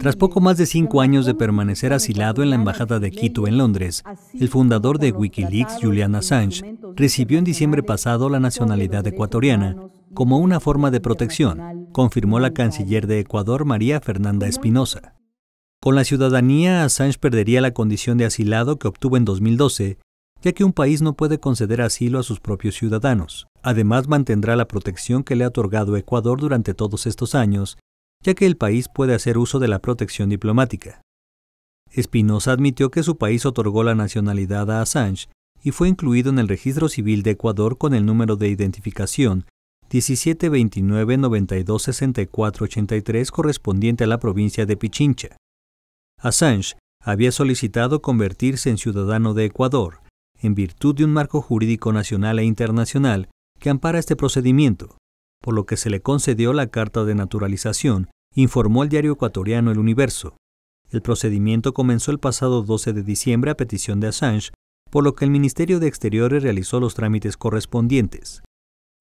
Tras poco más de cinco años de permanecer asilado en la Embajada de Quito en Londres, el fundador de Wikileaks, Julian Assange, recibió en diciembre pasado la nacionalidad ecuatoriana como una forma de protección, confirmó la canciller de Ecuador, María Fernanda Espinosa. Con la ciudadanía, Assange perdería la condición de asilado que obtuvo en 2012, ya que un país no puede conceder asilo a sus propios ciudadanos. Además, mantendrá la protección que le ha otorgado Ecuador durante todos estos años ya que el país puede hacer uso de la protección diplomática. Espinosa admitió que su país otorgó la nacionalidad a Assange y fue incluido en el registro civil de Ecuador con el número de identificación 1729 83 correspondiente a la provincia de Pichincha. Assange había solicitado convertirse en ciudadano de Ecuador, en virtud de un marco jurídico nacional e internacional que ampara este procedimiento, por lo que se le concedió la carta de naturalización informó el diario ecuatoriano El Universo. El procedimiento comenzó el pasado 12 de diciembre a petición de Assange, por lo que el Ministerio de Exteriores realizó los trámites correspondientes.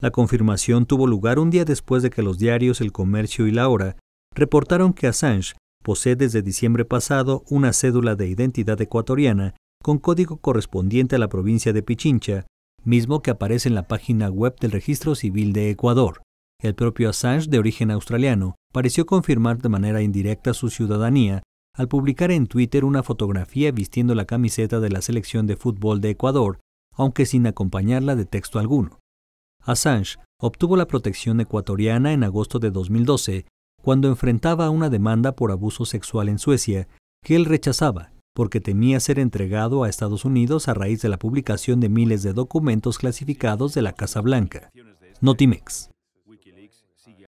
La confirmación tuvo lugar un día después de que los diarios El Comercio y La Hora reportaron que Assange posee desde diciembre pasado una cédula de identidad ecuatoriana con código correspondiente a la provincia de Pichincha, mismo que aparece en la página web del Registro Civil de Ecuador. El propio Assange, de origen australiano, pareció confirmar de manera indirecta su ciudadanía al publicar en Twitter una fotografía vistiendo la camiseta de la selección de fútbol de Ecuador, aunque sin acompañarla de texto alguno. Assange obtuvo la protección ecuatoriana en agosto de 2012, cuando enfrentaba una demanda por abuso sexual en Suecia, que él rechazaba, porque temía ser entregado a Estados Unidos a raíz de la publicación de miles de documentos clasificados de la Casa Blanca. Notimex.